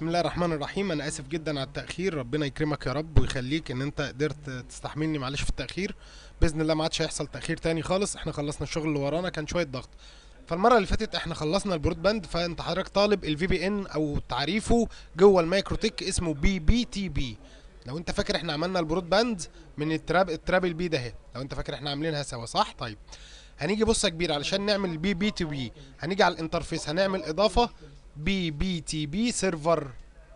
بسم الله الرحمن الرحيم انا اسف جدا على التاخير ربنا يكرمك يا رب ويخليك ان انت قدرت تستحملني معلش في التاخير باذن الله ما عادش هيحصل تاخير تاني خالص احنا خلصنا الشغل اللي ورانا كان شويه ضغط فالمره اللي فاتت احنا خلصنا البرود باند فانت حضرتك طالب الفي بي ان او تعريفه جوه المايكروتك اسمه بي بي تي بي لو انت فاكر احنا عملنا البرود باند من التراب الترابل بي ده اهي لو انت فاكر احنا عاملينها سوا صح طيب هنيجي بص يا كبير علشان نعمل البي بي تي بي هنيجي على الانترفيس هنعمل اضافه بي بي تي بي سيرفر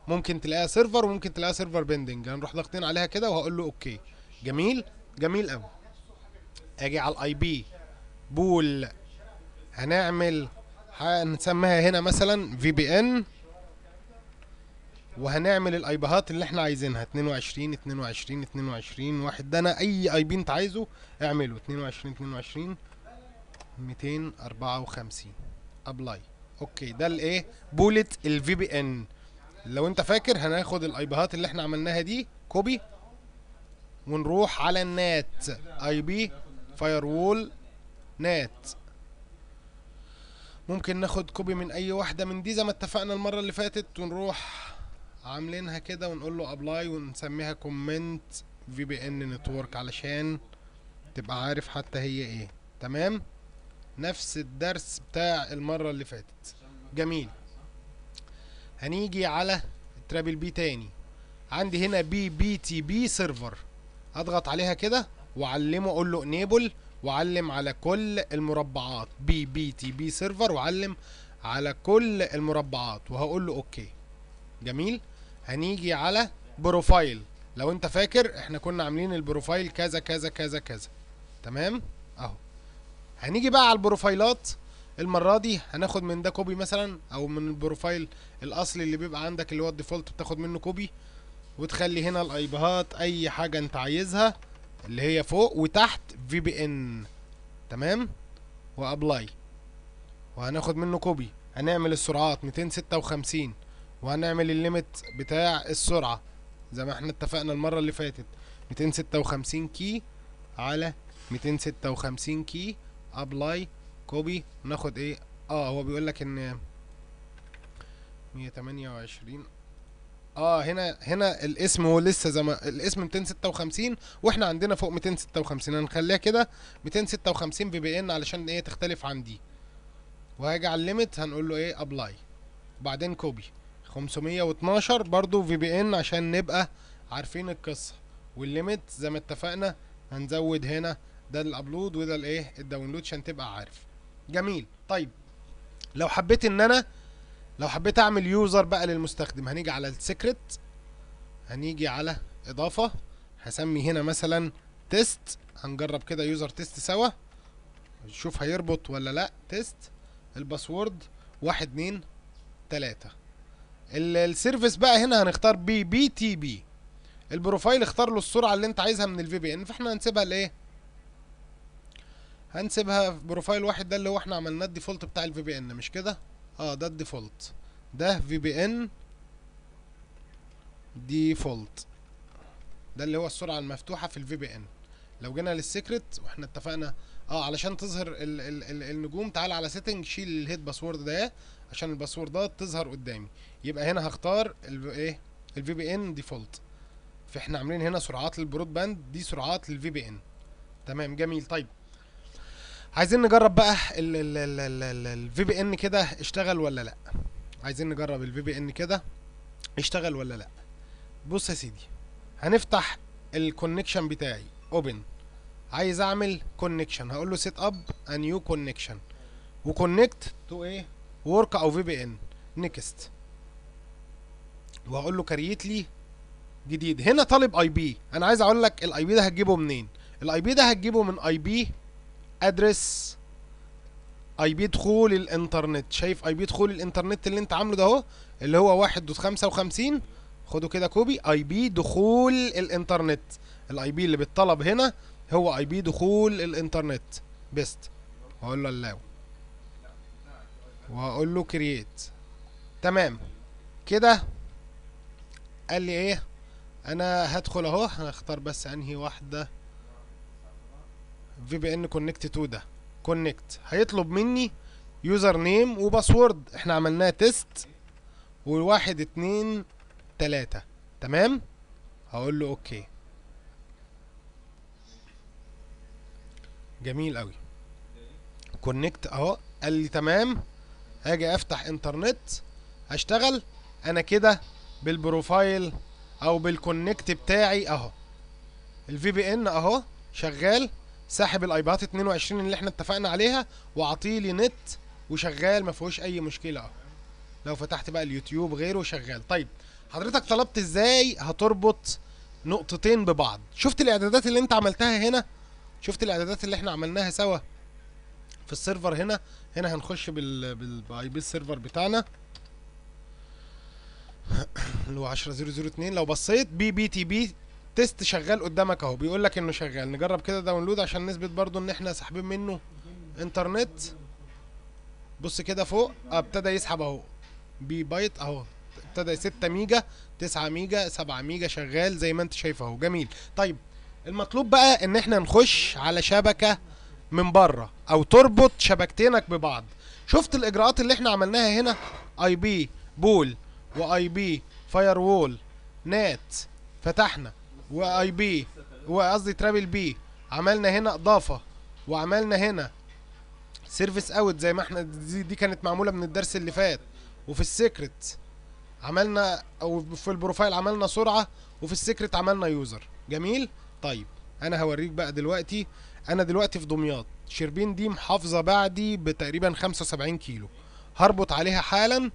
ممكن تلاقيها سيرفر وممكن تلاقيها سيرفر بندنج هنروح ضاغطين عليها كده وهقول له اوكي جميل جميل قوي اجي على الاي بي بول هنعمل هنسميها هنا مثلا في بي ان وهنعمل الايبهات اللي احنا عايزينها 22 22 22 واحد ده انا اي اي بي انت عايزه اعمله 22 22 254 ابلاي اوكي ده الايه بولت الفي بي ان لو انت فاكر هناخد الايبهات اللي احنا عملناها دي كوبي ونروح على النات اي بي فايروول نات ممكن ناخد كوبي من اي واحده من دي زي ما اتفقنا المره اللي فاتت ونروح عاملينها كده ونقول له ابلاي ونسميها كومنت في بي ان نتورك علشان تبقى عارف حتى هي ايه تمام نفس الدرس بتاع المرة اللي فاتت جميل هنيجي على الترابل بي تاني عندي هنا بي بي تي بي سيرفر اضغط عليها كده وعلمه اقول له انيبل وعلم على كل المربعات بي بي تي بي سيرفر وعلم على كل المربعات وهقول له اوكي جميل هنيجي على بروفايل لو انت فاكر احنا كنا عاملين البروفايل كذا كذا كذا كذا تمام اهو هنيجي بقى على البروفايلات المره دي هناخد من ده كوبي مثلا او من البروفايل الاصلي اللي بيبقى عندك اللي هو الديفولت بتاخد منه كوبي وتخلي هنا الايبهات اي حاجه انت عايزها اللي هي فوق وتحت في بي ان تمام وابلاي وهناخد منه كوبي هنعمل السرعات 256 وهنعمل الليمت بتاع السرعه زي ما احنا اتفقنا المره اللي فاتت 256 كي على 256 كي ابلاي كوبي ناخد ايه اه هو بيقول لك ان 128 اه هنا هنا الاسم هو لسه زي ما الاسم 256 واحنا عندنا فوق 256 هنخليها كده 256 في بي ان علشان ايه تختلف عن دي وهاجي على الليمت هنقول له ايه ابلاي وبعدين كوبي 512 برضو في بي ان عشان نبقى عارفين القصه والليمت زي ما اتفقنا هنزود هنا ده الابلود وده الايه الداونلود عشان تبقى عارف جميل طيب لو حبيت ان انا لو حبيت اعمل يوزر بقى للمستخدم هنيجي على السيكريت هنيجي على اضافه هسمي هنا مثلا تيست هنجرب كده يوزر تيست سوا نشوف هيربط ولا لا تيست الباسورد واحد اتنين تلاتة السيرفيس بقى هنا هنختار بي بي تي بي البروفايل اختار له السرعه اللي انت عايزها من الفي بي ان فاحنا هنسيبها لايه هنسيبها في بروفايل واحد ده اللي هو احنا عملناه الديفولت بتاع الفي بي ان مش كده اه ده الديفولت ده في بي ان ديفولت ده اللي هو السرعه المفتوحه في الفي بي ان لو جينا للسيكريت واحنا اتفقنا اه علشان تظهر الـ الـ الـ النجوم تعال على سيتنج شيل الهيد باسورد ده عشان الباسوردات تظهر قدامي يبقى هنا هختار ايه الفي بي ان ديفولت فاحنا عاملين هنا سرعات للبرود باند دي سرعات للفي بي ان تمام جميل طيب عايزين نجرب بقى الفي بي ان كده اشتغل ولا لا عايزين نجرب الفي بي ان كده اشتغل ولا لا بص يا سيدي هنفتح الكونكشن بتاعي اوبن عايز اعمل كونكشن هقول له سيت اب ا نيو كونكشن وكونكت تو ايه ورك او في بي ان نيكست وهقول له كريت لي جديد هنا طالب اي بي انا عايز اقول لك الاي بي ده هتجيبه منين الاي بي ده هتجيبه من اي بي ادرس اي بي دخول الانترنت شايف اي بي دخول الانترنت اللي انت عامله ده اهو اللي هو 1.55 خده كده كوبي اي بي دخول الانترنت الاي بي اللي بيتطلب هنا هو اي بي دخول الانترنت بيست واقول له اللاو واقول له كرييت تمام كده قال لي ايه انا هدخل اهو هختار بس انهي واحده في بي ان كونكت تو ده كونكت هيطلب مني يوزر نيم وباسورد احنا عملناه تيست وواحد اتنين تلاتة تمام هقول له اوكي جميل قوي كونكت اهو قال لي تمام هاجي افتح انترنت هشتغل انا كده بالبروفايل او بالكونكت بتاعي اهو الفي بي ان اهو شغال ساحب الايبات 22 اللي احنا اتفقنا عليها واعطيه لي نت وشغال ما فيهوش اي مشكله اهو لو فتحت بقى اليوتيوب غيره شغال طيب حضرتك طلبت ازاي هتربط نقطتين ببعض شفت الاعدادات اللي انت عملتها هنا شفت الاعدادات اللي احنا عملناها سوا في السيرفر هنا هنا هنخش بال بالاي بي السيرفر بتاعنا اللي هو 10002 لو بصيت بي بي تي بي التست شغال قدامك اهو بيقول لك انه شغال نجرب كده داونلود عشان نثبت برضو ان احنا ساحبين منه انترنت بص كده فوق آه، ابتدى يسحب اهو بي بايت اهو ابتدى 6 ميجا 9 ميجا 7 ميجا شغال زي ما انت شايف اهو جميل طيب المطلوب بقى ان احنا نخش على شبكه من بره او تربط شبكتينك ببعض شفت الاجراءات اللي احنا عملناها هنا اي بي بول واي بي فاير وول نات فتحنا واي بي وقصدي ترابل بي عملنا هنا اضافه وعملنا هنا سيرفيس اوت زي ما احنا دي, دي كانت معموله من الدرس اللي فات وفي السيكريت عملنا او في البروفايل عملنا سرعه وفي السيكريت عملنا يوزر جميل طيب انا هوريك بقى دلوقتي انا دلوقتي في دمياط شربين دي محافظه بعدي بتقريبا 75 كيلو هربط عليها حالا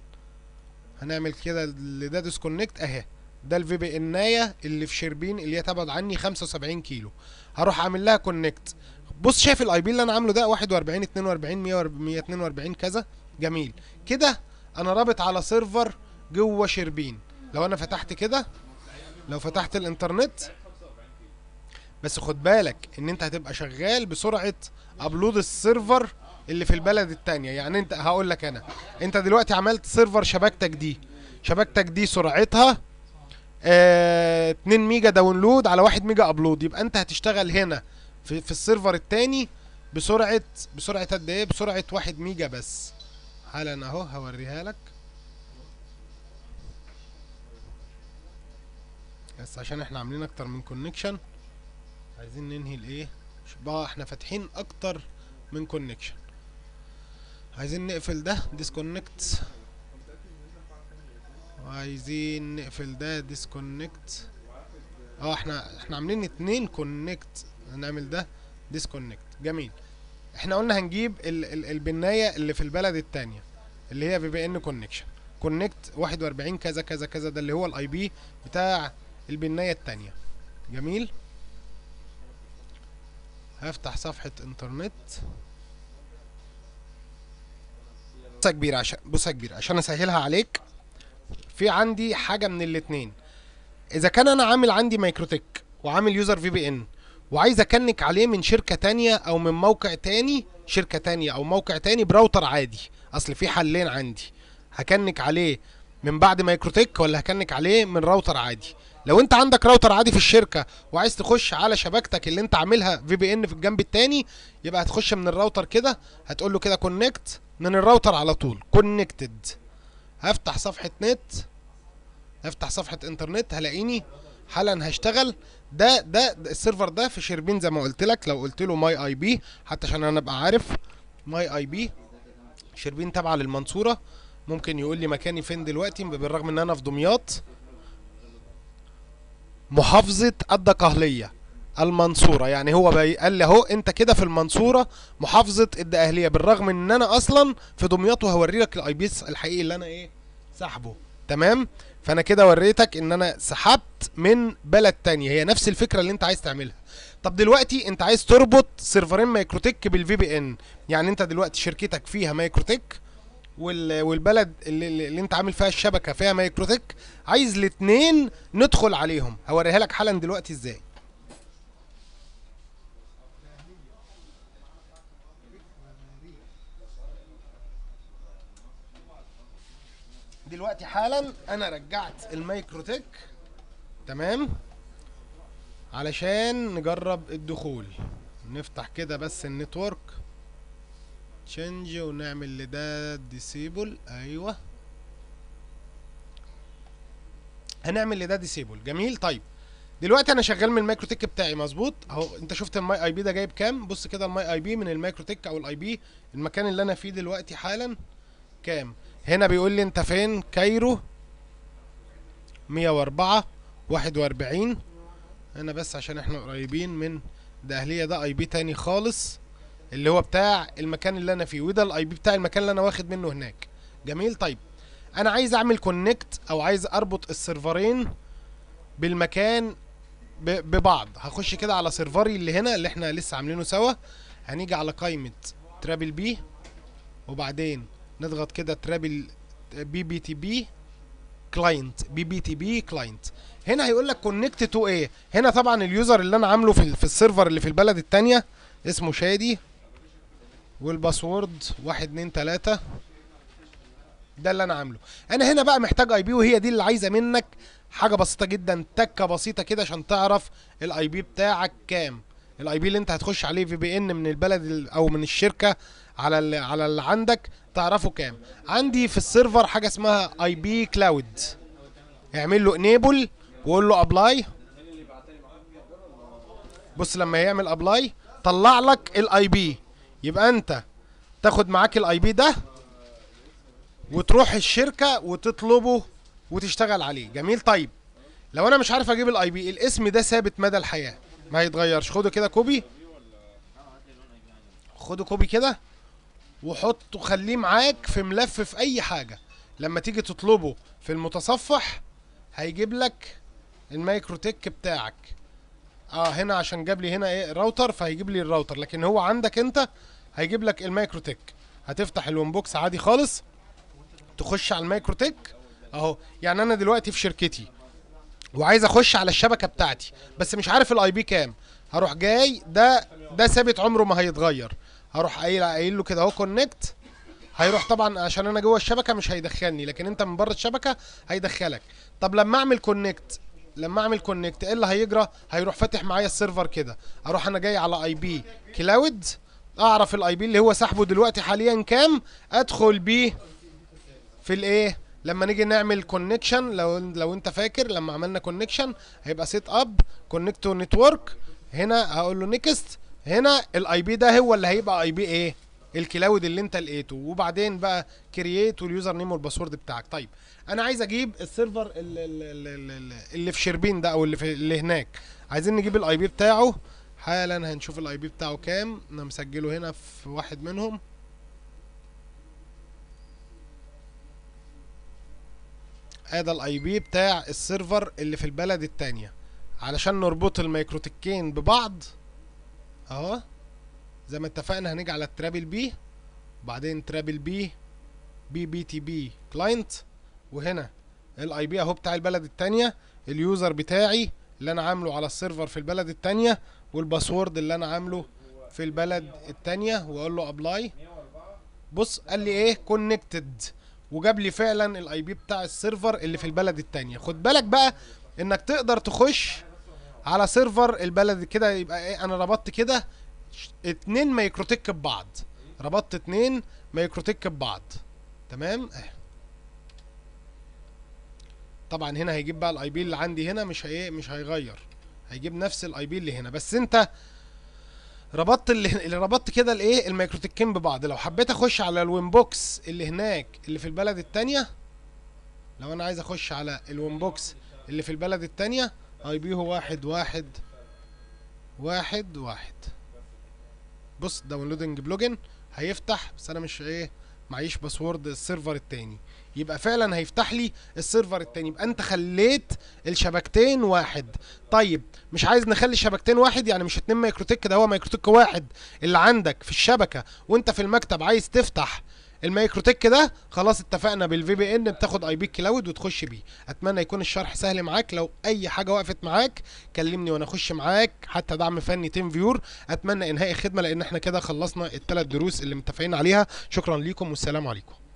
هنعمل كده لده ديسكونكت اهي ده الفي بي انايه اللي في شربين اللي هي تبعد عني 75 كيلو هروح اعمل لها كونكت بص شايف الاي بي اللي انا عامله ده 41 42 142 كذا جميل كده انا رابط على سيرفر جوه شربين لو انا فتحت كده لو فتحت الانترنت بس خد بالك ان انت هتبقى شغال بسرعه ابلود السيرفر اللي في البلد الثانيه يعني انت هقول لك انا انت دلوقتي عملت سيرفر شبكتك دي شبكتك دي سرعتها 2 آه، ميجا داونلود على 1 ميجا ابلود يبقى انت هتشتغل هنا في, في السيرفر الثاني بسرعه بسرعه قد ايه بسرعه 1 ميجا بس حالا اهو هوريها لك بس عشان احنا عاملين اكتر من كونكشن عايزين ننهي الايه بقى احنا فاتحين اكتر من كونكشن عايزين نقفل ده ديسكونكت وعايزين نقفل ده ديسكونكت اه احنا احنا عاملين اتنين كونكت هنعمل ده ديسكونكت جميل احنا قلنا هنجيب ال ال البنايه اللي في البلد الثانيه اللي هي في بي ان كونكشن كونكت 41 كذا كذا كذا ده اللي هو الاي بي بتاع البنايه الثانيه جميل هفتح صفحه انترنت بصه كبيره عشان بصه كبيره عشان اسهلها عليك في عندي حاجه من الاثنين اذا كان انا عامل عندي مايكروتك وعامل يوزر في بي ان وعايز اكنك عليه من شركه تانية او من موقع تاني شركه تانية او موقع تاني براوتر عادي اصل في حلين عندي هكنك عليه من بعد مايكروتك ولا هكنك عليه من راوتر عادي لو انت عندك راوتر عادي في الشركه وعايز تخش على شبكتك اللي انت عاملها في بي ان في الجنب التاني يبقى هتخش من الراوتر كده هتقول له كده كونكت من الراوتر على طول كونكتد هفتح صفحة نت هفتح صفحة انترنت هلاقيني حالا هشتغل ده ده السيرفر ده في شربين زي ما قلت لك لو قلت له ماي اي بي حتى عشان انا ابقى عارف ماي اي بي شربين تابعة للمنصورة ممكن يقول لي مكاني فين دلوقتي بالرغم ان انا في دمياط محافظة الدقهلية المنصورة يعني هو قال لي اهو انت كده في المنصورة محافظة الدقهلية بالرغم ان انا اصلا في دمياط وهوري لك الاي بي الحقيقي اللي انا ايه سحبه تمام فانا كده وريتك ان انا سحبت من بلد تانية هي نفس الفكرة اللي انت عايز تعملها طب دلوقتي انت عايز تربط سيرفرين مايكروتك بالفي بي ان يعني انت دلوقتي شركتك فيها مايكروتك والبلد اللي, اللي انت عامل فيها الشبكة فيها مايكروتك عايز الاثنين ندخل عليهم هوريها لك حالا دلوقتي ازاي دلوقتي حالا انا رجعت تك تمام علشان نجرب الدخول نفتح كده بس النتورك تشينج ونعمل لده ديسيبل ايوه هنعمل لده ديسيبل جميل طيب دلوقتي انا شغال من تك بتاعي مظبوط اهو انت شفت الماي اي بي ده جايب كام بص كده الماي اي بي من تك او الاي بي المكان اللي انا فيه دلوقتي حالا كام هنا بيقول لي انت فين كايرو 104 41 هنا بس عشان احنا قريبين من دقهليه ده اي بي تاني خالص اللي هو بتاع المكان اللي انا فيه وده الاي بي بتاع المكان اللي انا واخد منه هناك جميل طيب انا عايز اعمل كونكت او عايز اربط السيرفرين بالمكان ببعض هخش كده على سيرفري اللي هنا اللي احنا لسه عاملينه سوا هنيجي على قائمه ترابل بي وبعدين نضغط كده ترابل بي بي تي بي كلاينت بي بي تي بي كلاينت هنا هيقول لك كونكت تو ايه هنا طبعا اليوزر اللي انا عامله في في السيرفر اللي في البلد الثانيه اسمه شادي والباسورد 1 2 3 ده اللي انا عامله انا هنا بقى محتاج اي بي وهي دي اللي عايزه منك حاجه بسيطه جدا تكه بسيطه كده عشان تعرف الاي بي بتاعك كام الاي بي اللي انت هتخش عليه في بي ان من البلد او من الشركه على على اللي عندك تعرفه كام عندي في السيرفر حاجه اسمها اي بي كلاود اعمل له انيبل وقول له ابلاي بص لما يعمل ابلاي طلع لك الاي بي يبقى انت تاخد معاك الاي بي ده وتروح الشركه وتطلبه وتشتغل عليه جميل طيب لو انا مش عارف اجيب الاي بي الاسم ده ثابت مدى الحياه ما هيتغيرش خده كده كوبي خده كوبي كده وحطه خليه معاك في ملف في اي حاجه لما تيجي تطلبه في المتصفح هيجيب لك المايكروتك بتاعك اه هنا عشان جاب لي هنا ايه راوتر فهيجيب لي الراوتر لكن هو عندك انت هيجيب لك المايكروتك هتفتح الونبوكس عادي خالص تخش على المايكروتك اهو يعني انا دلوقتي في شركتي وعايز اخش على الشبكه بتاعتي بس مش عارف الاي بي كام هروح جاي ده ده ثابت عمره ما هيتغير هروح قايل قايل له كده اهو كونكت هيروح طبعا عشان انا جوه الشبكه مش هيدخلني لكن انت من بره الشبكه هيدخلك طب لما اعمل كونكت لما اعمل كونكت ايه اللي هيجرى هيروح فاتح معايا السيرفر كده اروح انا جاي على اي بي كلاود اعرف الاي بي اللي هو سحبه دلوقتي حاليا كام ادخل بيه في الايه لما نيجي نعمل كونكشن لو لو انت فاكر لما عملنا كونكشن هيبقى سيت اب كونكت تو نتورك هنا هقول له نيكست هنا الاي بي ده هو اللي هيبقى اي بي ايه الكلاود اللي انت لقيته وبعدين بقى كرييت واليوزر نيم والباسورد بتاعك طيب انا عايز اجيب السيرفر اللي, اللي, اللي في شربين ده او اللي في اللي هناك عايزين نجيب الاي بي بتاعه حالا هنشوف الاي بي بتاعه كام انا مسجله هنا في واحد منهم هذا الاي بي بتاع السيرفر اللي في البلد الثانيه علشان نربط الميكروتكين ببعض اهو زي ما اتفقنا هنيجي على الترابل بي وبعدين ترابل بي بي بي تي بي كلاينت وهنا الاي بي اهو بتاع البلد الثانيه اليوزر بتاعي اللي انا عامله على السيرفر في البلد الثانيه والباسورد اللي انا عامله في البلد الثانيه واقول له ابلاي بص قال لي ايه كونكتد وجاب لي فعلا الاي بي بتاع السيرفر اللي في البلد الثانيه خد بالك بقى انك تقدر تخش على سيرفر البلد كده يبقى ايه انا ربطت كده اتنين مايكروتك ببعض ربطت اتنين مايكروتك ببعض تمام إيه. طبعا هنا هيجيب بقى الاي بي اللي عندي هنا مش هي مش هيغير هيجيب نفس الاي بي اللي هنا بس انت ربطت اللي, اللي ربطت كده الايه الميكروتكين ببعض لو حبيت اخش على الوين بوكس اللي هناك اللي في البلد التانية لو انا عايز اخش على الوين بوكس اللي في البلد التانية اي هو واحد واحد واحد واحد بص داونلودنج بلوجن هيفتح بس انا مش ايه معيش باسورد السيرفر التاني يبقى فعلا هيفتح لي السيرفر التاني يبقى انت خليت الشبكتين واحد طيب مش عايز نخلي الشبكتين واحد يعني مش اتنين مايكروتك ده هو مايكروتك واحد اللي عندك في الشبكه وانت في المكتب عايز تفتح الميكروتك ده خلاص اتفقنا بالفي بي ان بتاخد اي بي كلاود وتخش بيه اتمنى يكون الشرح سهل معاك لو اي حاجه وقفت معاك كلمني وانا اخش معاك حتى دعم فني تيم فيور اتمنى انهاء الخدمه لان احنا كده خلصنا الثلاث دروس اللي متفقين عليها شكرا ليكم والسلام عليكم